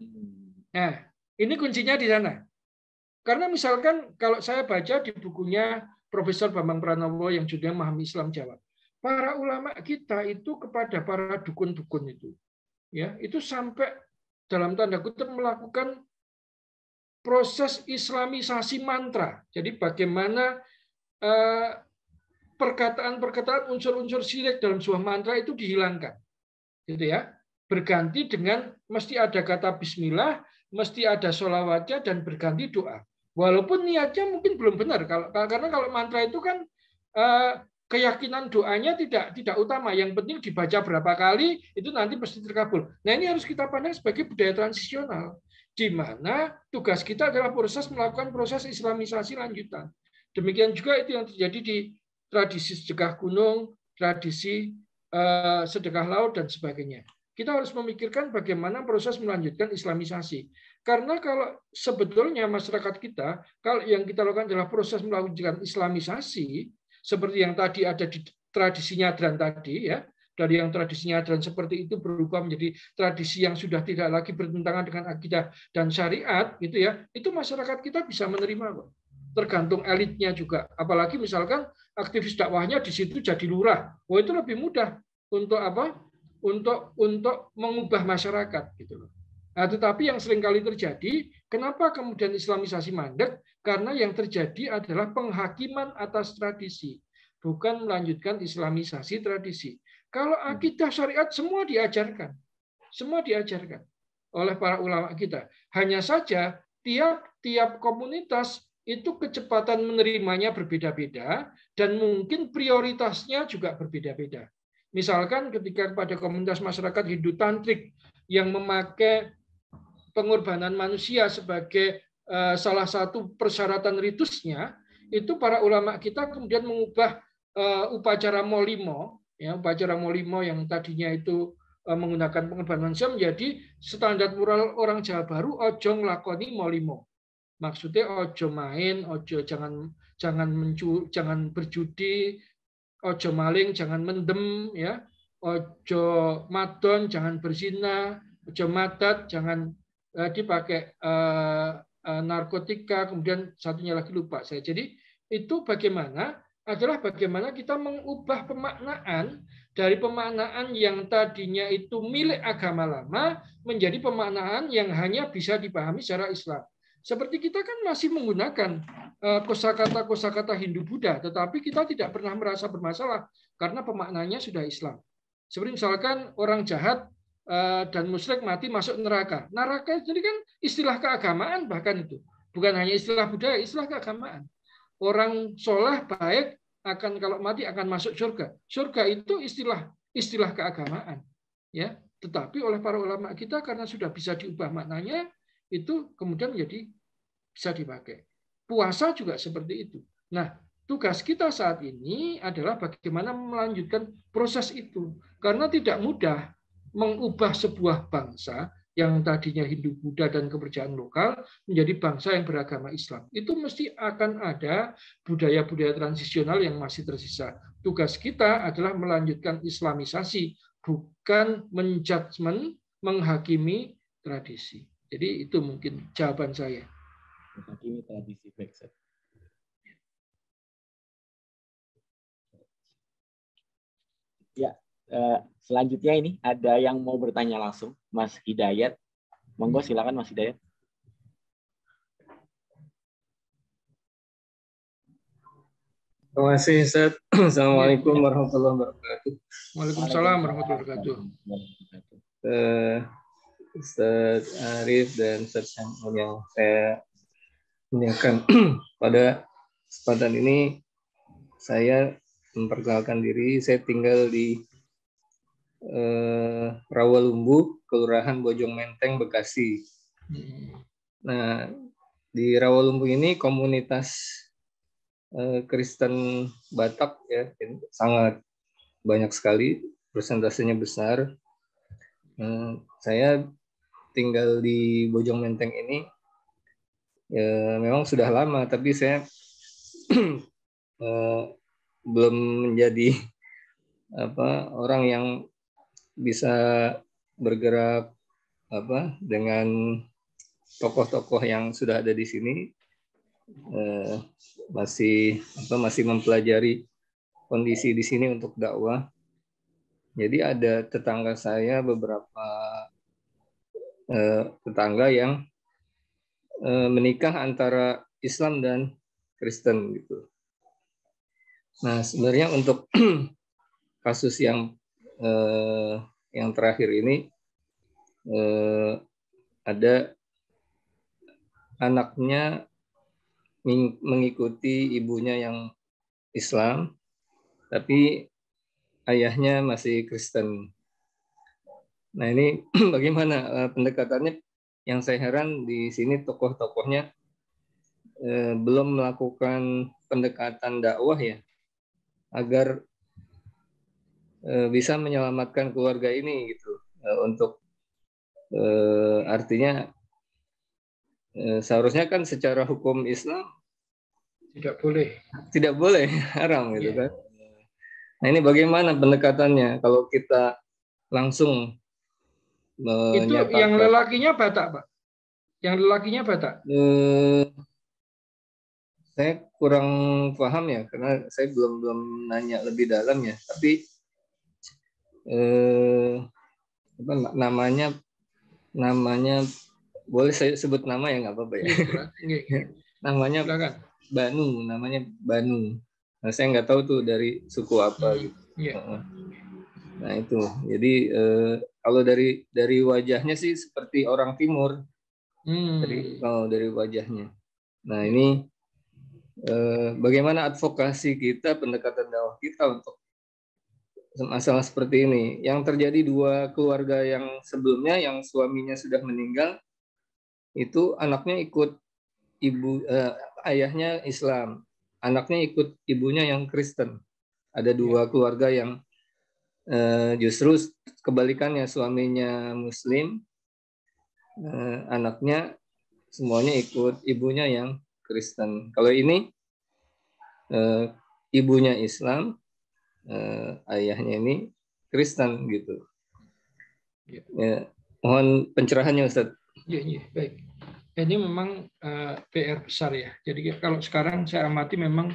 Hmm. Nah, ini kuncinya di sana. Karena misalkan kalau saya baca di bukunya Profesor Bambang Pranowo yang juga memahami Islam Jawa, para ulama kita itu kepada para dukun-dukun itu, ya itu sampai dalam tanda kutip melakukan proses islamisasi mantra. Jadi bagaimana eh, perkataan-perkataan unsur-unsur sirik dalam sebuah mantra itu dihilangkan, gitu ya. Berganti dengan mesti ada kata Bismillah, mesti ada sholawatnya, dan berganti doa. Walaupun niatnya mungkin belum benar karena kalau mantra itu kan eh, keyakinan doanya tidak tidak utama. Yang penting dibaca berapa kali itu nanti pasti terkabul. Nah ini harus kita pandang sebagai budaya transisional di mana tugas kita adalah proses melakukan proses islamisasi lanjutan. Demikian juga itu yang terjadi di tradisi sedekah gunung, tradisi eh, sedekah laut dan sebagainya. Kita harus memikirkan bagaimana proses melanjutkan islamisasi. Karena kalau sebetulnya masyarakat kita, kalau yang kita lakukan adalah proses melakukan islamisasi, seperti yang tadi ada di tradisinya dan tadi, ya, dari yang tradisinya dan seperti itu berubah menjadi tradisi yang sudah tidak lagi bertentangan dengan akidah dan syariat gitu ya itu masyarakat kita bisa menerima Pak. tergantung elitnya juga apalagi misalkan aktivis dakwahnya di situ jadi lurah oh itu lebih mudah untuk apa untuk untuk mengubah masyarakat gitu loh Nah, tetapi yang seringkali terjadi, kenapa kemudian Islamisasi mandek? Karena yang terjadi adalah penghakiman atas tradisi, bukan melanjutkan Islamisasi tradisi. Kalau hmm. akidah syariat semua diajarkan, semua diajarkan oleh para ulama kita. Hanya saja tiap-tiap komunitas itu kecepatan menerimanya berbeda-beda dan mungkin prioritasnya juga berbeda-beda. Misalkan ketika pada komunitas masyarakat Hindu Tantrik yang memakai pengorbanan manusia sebagai eh, salah satu persyaratan ritusnya, itu para ulama kita kemudian mengubah eh, upacara molimo, ya upacara molimo yang tadinya itu eh, menggunakan pengorbanan manusia menjadi standar moral orang Jawa Baru ojo nglakoni molimo. Maksudnya ojo main, ojo jangan jangan mencu, jangan berjudi, ojo maling, jangan mendem ya. Ojo madon, jangan berzina, ojo matat jangan Eh, dipakai pakai eh, eh, narkotika, kemudian satunya lagi lupa saya. Jadi itu bagaimana adalah bagaimana kita mengubah pemaknaan dari pemaknaan yang tadinya itu milik agama lama menjadi pemaknaan yang hanya bisa dipahami secara Islam. Seperti kita kan masih menggunakan kosakata kosakata Hindu Buddha, tetapi kita tidak pernah merasa bermasalah karena pemaknanya sudah Islam. Seperti misalkan orang jahat Eh, dan musyrik mati masuk neraka. Neraka jadi kan istilah keagamaan bahkan itu. Bukan hanya istilah budaya, istilah keagamaan. Orang soleh baik akan kalau mati akan masuk surga. Surga itu istilah istilah keagamaan, ya. Tetapi oleh para ulama kita karena sudah bisa diubah maknanya itu kemudian menjadi bisa dipakai. Puasa juga seperti itu. Nah, tugas kita saat ini adalah bagaimana melanjutkan proses itu karena tidak mudah mengubah sebuah bangsa yang tadinya Hindu Buddha dan kepercayaan lokal menjadi bangsa yang beragama Islam. Itu mesti akan ada budaya-budaya transisional yang masih tersisa. Tugas kita adalah melanjutkan islamisasi, bukan menjudgmen, menghakimi tradisi. Jadi itu mungkin jawaban saya. Menghakimi tradisi baik Ya, Eh, selanjutnya ini ada yang mau bertanya langsung, Mas Hidayat. Monggo hmm. silakan Mas Hidayat. Terima kasih, Ustaz. Assalamualaikum ya. warahmatullahi wabarakatuh. Waalaikumsalam warahmatullahi wabarakatuh. Uh, Ustaz Arif dan Ustaz Samuel yang saya menyiapkan Pada kesempatan ini, saya memperkenalkan diri. Saya tinggal di eh, Rawalumbu, Kelurahan Bojong Menteng, Bekasi. Hmm. Nah, di Rawalumbu ini komunitas eh, Kristen Batak ya sangat banyak sekali, persentasenya besar. Nah, saya tinggal di Bojong Menteng ini ya memang sudah lama tapi saya eh, belum menjadi apa orang yang bisa bergerak apa dengan tokoh-tokoh yang sudah ada di sini eh, masih apa masih mempelajari kondisi di sini untuk dakwah. Jadi ada tetangga saya beberapa eh, tetangga yang eh, menikah antara Islam dan Kristen gitu. Nah sebenarnya untuk kasus yang eh, yang terakhir ini eh, ada anaknya mengikuti ibunya yang Islam, tapi ayahnya masih Kristen. Nah ini bagaimana eh, pendekatannya? Yang saya heran di sini tokoh-tokohnya eh, belum melakukan pendekatan dakwah ya, agar Eh, bisa menyelamatkan keluarga ini gitu eh, untuk eh, artinya seharusnya kan secara hukum Islam tidak boleh tidak boleh haram gitu yeah. kan nah ini bagaimana pendekatannya kalau kita langsung itu yang lelakinya batak pak yang lelakinya batak saya kurang paham ya karena saya belum belum nanya lebih dalam ya tapi eh, apa namanya namanya boleh saya sebut nama ya nggak apa-apa ya. Iya, namanya Silakan. Banu, namanya Banu. Nah, saya nggak tahu tuh dari suku apa hmm, gitu. Iya. Nah itu, jadi eh, kalau dari dari wajahnya sih seperti orang Timur. Hmm. Dari oh, dari wajahnya. Nah ini eh, bagaimana advokasi kita, pendekatan dakwah kita untuk masalah seperti ini. Yang terjadi dua keluarga yang sebelumnya yang suaminya sudah meninggal itu anaknya ikut ibu eh, ayahnya Islam, anaknya ikut ibunya yang Kristen. Ada dua iya. keluarga yang eh, justru kebalikannya suaminya Muslim, eh, anaknya semuanya ikut ibunya yang Kristen. Kalau ini eh, ibunya Islam, eh, ayahnya ini Kristen gitu. Ya. ya. Mohon pencerahannya Ustaz. Iya, iya, baik. Ini memang uh, eh, PR besar ya. Jadi kalau sekarang saya amati memang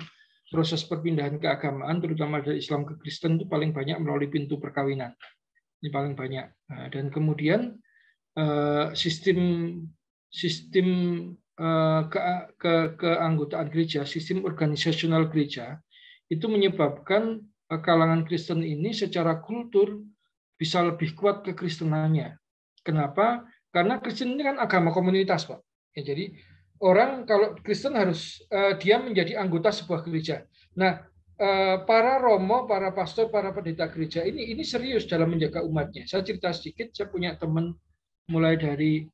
proses perpindahan keagamaan, terutama dari Islam ke Kristen itu paling banyak melalui pintu perkawinan. Ini paling banyak. Nah, dan kemudian uh, sistem sistem uh, ke, ke keanggotaan gereja, sistem organisasional gereja itu menyebabkan Eh, kalangan Kristen ini secara kultur bisa lebih kuat ke Kristenannya. Kenapa? Karena Kristen ini kan agama komunitas, Pak. Ya, jadi orang kalau Kristen harus uh, dia menjadi anggota sebuah gereja. Nah, uh, para romo, para pastor, para pendeta gereja ini ini serius dalam menjaga umatnya. Saya cerita sedikit, saya punya teman mulai dari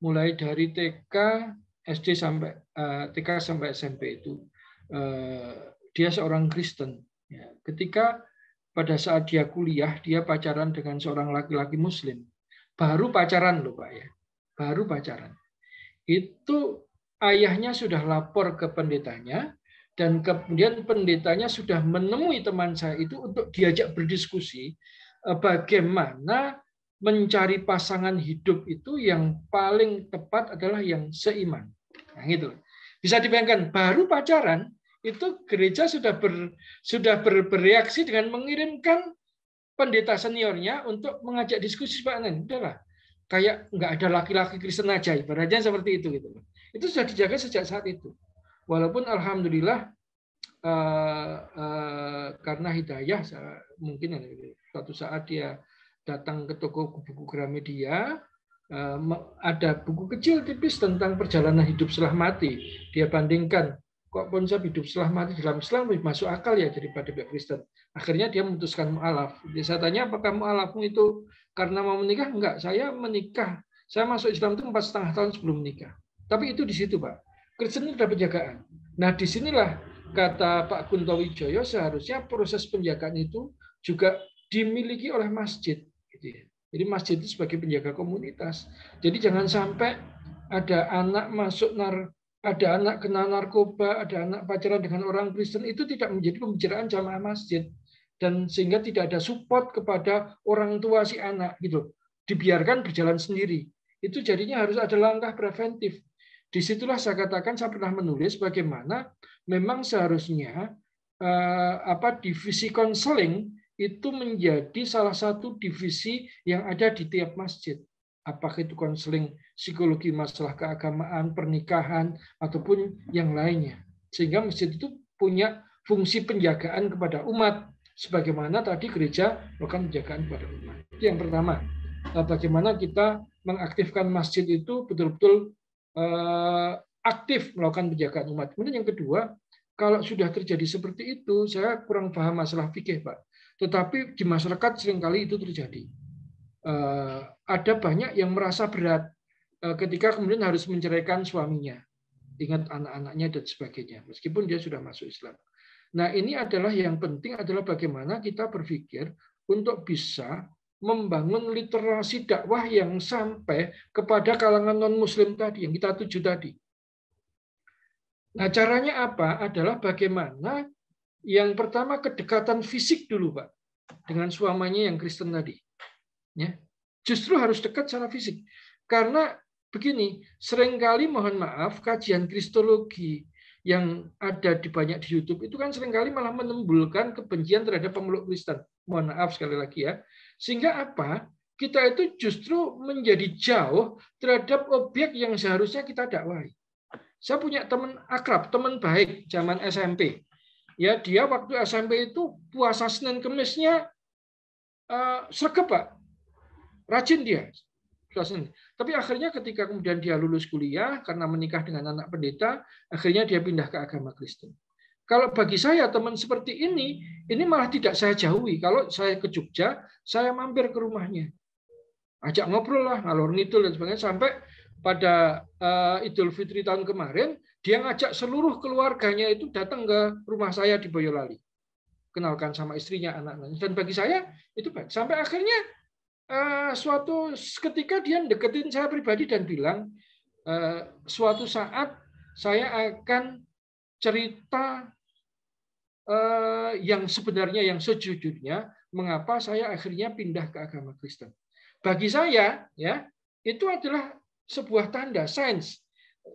mulai dari TK, SD sampai uh, TK sampai SMP itu dia seorang Kristen. Ya, ketika pada saat dia kuliah, dia pacaran dengan seorang laki-laki Muslim. Baru pacaran loh Pak ya. Baru pacaran. Itu ayahnya sudah lapor ke pendetanya, dan kemudian pendetanya sudah menemui teman saya itu untuk diajak berdiskusi eh, bagaimana mencari pasangan hidup itu yang paling tepat adalah yang seiman. Nah, gitu. Bisa dibayangkan baru pacaran itu gereja sudah ber, sudah ber, bereaksi dengan mengirimkan pendeta seniornya untuk mengajak diskusi Pak Nen. Nah, Udahlah, kayak nggak ada laki-laki Kristen aja, ibaratnya seperti itu gitu. Itu sudah dijaga sejak saat itu. Walaupun alhamdulillah uh, uh, karena hidayah mungkin suatu saat dia datang ke toko buku Gramedia uh, ada buku kecil tipis tentang perjalanan hidup setelah mati. Dia bandingkan kok konsep hidup setelah mati dalam Islam lebih masuk akal ya daripada pihak Kristen. Akhirnya dia memutuskan mu'alaf. Jadi saya tanya apakah mu'alafmu itu karena mau menikah? Enggak, saya menikah. Saya masuk Islam itu empat setengah tahun sebelum menikah. Tapi itu di situ Pak. Kristen itu ada penjagaan. Nah disinilah kata Pak Guntowi Joyo, seharusnya proses penjagaan itu juga dimiliki oleh masjid. Gitu ya. Jadi masjid itu sebagai penjaga komunitas. Jadi jangan sampai ada anak masuk nar ada anak kena narkoba, ada anak pacaran dengan orang Kristen itu tidak menjadi pembicaraan jamaah masjid dan sehingga tidak ada support kepada orang tua si anak gitu. Dibiarkan berjalan sendiri. Itu jadinya harus ada langkah preventif. Disitulah saya katakan saya pernah menulis bagaimana memang seharusnya eh, apa divisi konseling itu menjadi salah satu divisi yang ada di tiap masjid apakah itu konseling psikologi masalah keagamaan, pernikahan, ataupun yang lainnya. Sehingga masjid itu punya fungsi penjagaan kepada umat, sebagaimana tadi gereja melakukan penjagaan kepada umat. Itu yang pertama, eh, bagaimana kita mengaktifkan masjid itu betul-betul eh, aktif melakukan penjagaan umat. Kemudian yang kedua, kalau sudah terjadi seperti itu, saya kurang paham masalah fikih, Pak. Tetapi di masyarakat seringkali itu terjadi Eh, ada banyak yang merasa berat eh, ketika kemudian harus menceraikan suaminya, ingat anak-anaknya dan sebagainya, meskipun dia sudah masuk Islam. Nah ini adalah yang penting adalah bagaimana kita berpikir untuk bisa membangun literasi dakwah yang sampai kepada kalangan non-muslim tadi, yang kita tuju tadi. Nah caranya apa? Adalah bagaimana yang pertama kedekatan fisik dulu Pak, dengan suaminya yang Kristen tadi. Ya. Justru harus dekat secara fisik. Karena begini, seringkali mohon maaf kajian kristologi yang ada di banyak di YouTube itu kan seringkali malah menimbulkan kebencian terhadap pemeluk Kristen. Mohon maaf sekali lagi ya. Sehingga apa? Kita itu justru menjadi jauh terhadap objek yang seharusnya kita dakwahi. Saya punya teman akrab, teman baik zaman SMP. Ya, dia waktu SMP itu puasa Senin Kemisnya uh, eh, sergap, Pak. Rajin dia. Tapi akhirnya ketika kemudian dia lulus kuliah karena menikah dengan anak pendeta, akhirnya dia pindah ke agama Kristen. Kalau bagi saya teman seperti ini, ini malah tidak saya jauhi. Kalau saya ke Jogja, saya mampir ke rumahnya. Ajak ngobrol lah, ngalor ngidul dan sebagainya. Sampai pada uh, Idul Fitri tahun kemarin, dia ngajak seluruh keluarganya itu datang ke rumah saya di Boyolali kenalkan sama istrinya, anak-anaknya. Dan bagi saya itu baik. Sampai akhirnya Eh, suatu ketika dia deketin saya pribadi dan bilang eh, suatu saat saya akan cerita eh, yang sebenarnya yang sejujurnya mengapa saya akhirnya pindah ke agama Kristen. Bagi saya ya itu adalah sebuah tanda sains.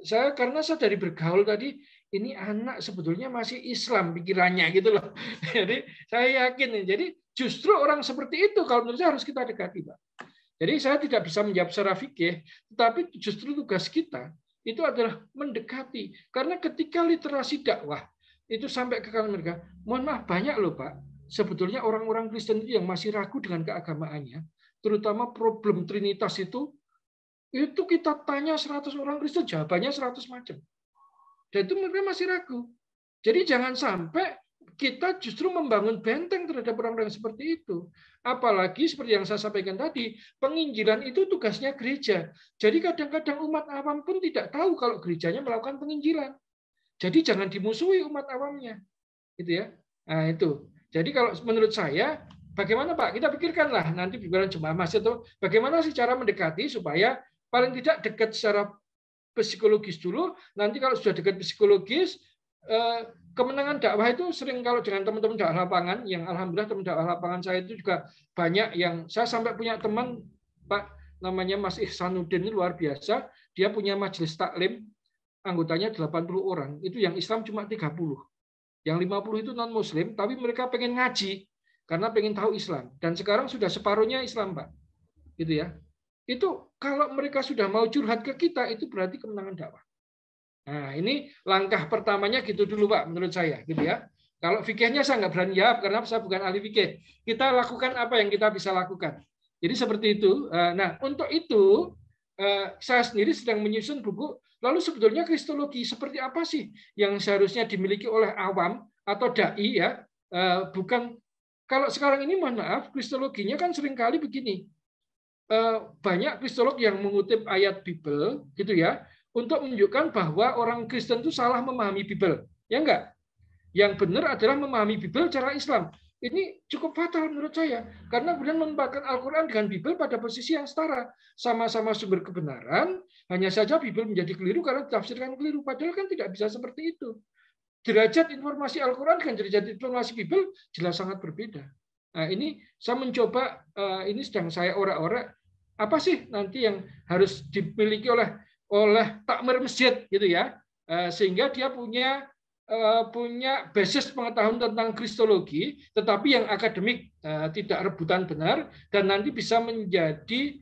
Saya karena saya dari bergaul tadi ini anak sebetulnya masih Islam pikirannya gitu loh. Jadi saya yakin jadi Justru orang seperti itu kalau menurut saya harus kita dekati, Pak. Jadi saya tidak bisa menjawab secara fikih, tetapi justru tugas kita itu adalah mendekati. Karena ketika literasi dakwah itu sampai ke kalangan mereka, mohon maaf banyak loh Pak, sebetulnya orang-orang Kristen itu yang masih ragu dengan keagamaannya, terutama problem Trinitas itu, itu kita tanya 100 orang Kristen, jawabannya 100 macam. Dan itu mereka masih ragu. Jadi jangan sampai kita justru membangun benteng terhadap orang-orang seperti itu. Apalagi seperti yang saya sampaikan tadi, penginjilan itu tugasnya gereja. Jadi kadang-kadang umat awam pun tidak tahu kalau gerejanya melakukan penginjilan. Jadi jangan dimusuhi umat awamnya. Gitu ya. Nah, itu. Jadi kalau menurut saya bagaimana Pak? Kita pikirkanlah nanti bulan jemaah masjid itu bagaimana sih cara mendekati supaya paling tidak dekat secara psikologis dulu. Nanti kalau sudah dekat psikologis, Eh, kemenangan dakwah itu sering kalau dengan teman-teman dakwah lapangan yang alhamdulillah teman dakwah lapangan saya itu juga banyak yang saya sampai punya teman Pak namanya Mas Ihsanuddin ini luar biasa dia punya majelis taklim anggotanya 80 orang itu yang Islam cuma 30 yang 50 itu non muslim tapi mereka pengen ngaji karena pengen tahu Islam dan sekarang sudah separuhnya Islam Pak gitu ya itu kalau mereka sudah mau curhat ke kita itu berarti kemenangan dakwah Nah, ini langkah pertamanya gitu dulu Pak menurut saya gitu ya. Kalau fikihnya saya nggak berani jawab karena saya bukan ahli fikih. Kita lakukan apa yang kita bisa lakukan. Jadi seperti itu. Eh, nah, untuk itu eh, saya sendiri sedang menyusun buku. Lalu sebetulnya kristologi seperti apa sih yang seharusnya dimiliki oleh awam atau dai ya? Eh, bukan kalau sekarang ini mohon maaf kristologinya kan seringkali begini. Banyak kristolog yang mengutip ayat Bible gitu ya untuk menunjukkan bahwa orang Kristen itu salah memahami Bible. Ya enggak? Yang benar adalah memahami Bible cara Islam. Ini cukup fatal menurut saya. Karena kemudian menempatkan Al-Quran dengan Bible pada posisi yang setara. Sama-sama sumber kebenaran, hanya saja Bible menjadi keliru karena ditafsirkan keliru. Padahal kan tidak bisa seperti itu. Derajat informasi Al-Quran dengan derajat informasi Bible jelas sangat berbeda. Nah, ini saya mencoba, eh, ini sedang saya ora-ora, apa sih nanti yang harus dimiliki oleh oleh takmir masjid gitu ya eh, sehingga dia punya eh, punya basis pengetahuan tentang kristologi tetapi yang akademik eh, tidak rebutan benar dan nanti bisa menjadi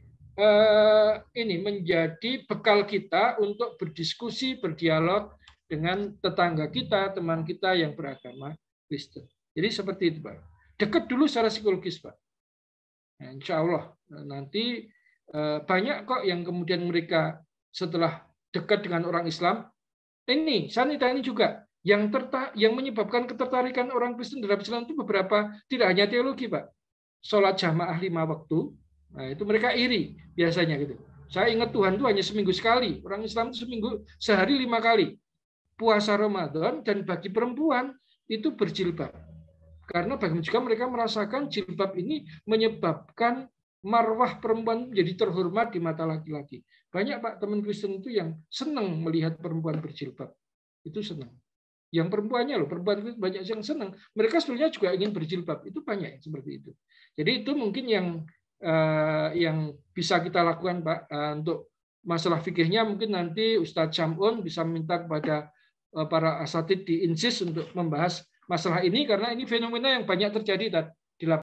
ini menjadi bekal kita untuk berdiskusi berdialog dengan tetangga kita teman kita yang beragama Kristen jadi seperti itu pak dekat dulu secara psikologis pak nah, Insya Allah nanti banyak kok yang kemudian mereka setelah dekat dengan orang Islam, ini sanita ini juga yang terta yang menyebabkan ketertarikan orang Kristen terhadap Islam itu beberapa tidak hanya teologi pak sholat jamaah lima waktu nah itu mereka iri biasanya gitu saya ingat Tuhan itu hanya seminggu sekali orang Islam itu seminggu sehari lima kali puasa Ramadan dan bagi perempuan itu berjilbab karena bagaimana juga mereka merasakan jilbab ini menyebabkan marwah perempuan menjadi terhormat di mata laki-laki banyak Pak teman Kristen itu yang senang melihat perempuan berjilbab. Itu senang. Yang perempuannya loh, perempuan itu banyak yang senang. Mereka sebenarnya juga ingin berjilbab. Itu banyak seperti itu. Jadi itu mungkin yang eh, yang bisa kita lakukan Pak eh, untuk masalah fikihnya mungkin nanti Ustadz Syam'un bisa minta kepada eh, para asatid di INSIS untuk membahas masalah ini karena ini fenomena yang banyak terjadi di lapangan.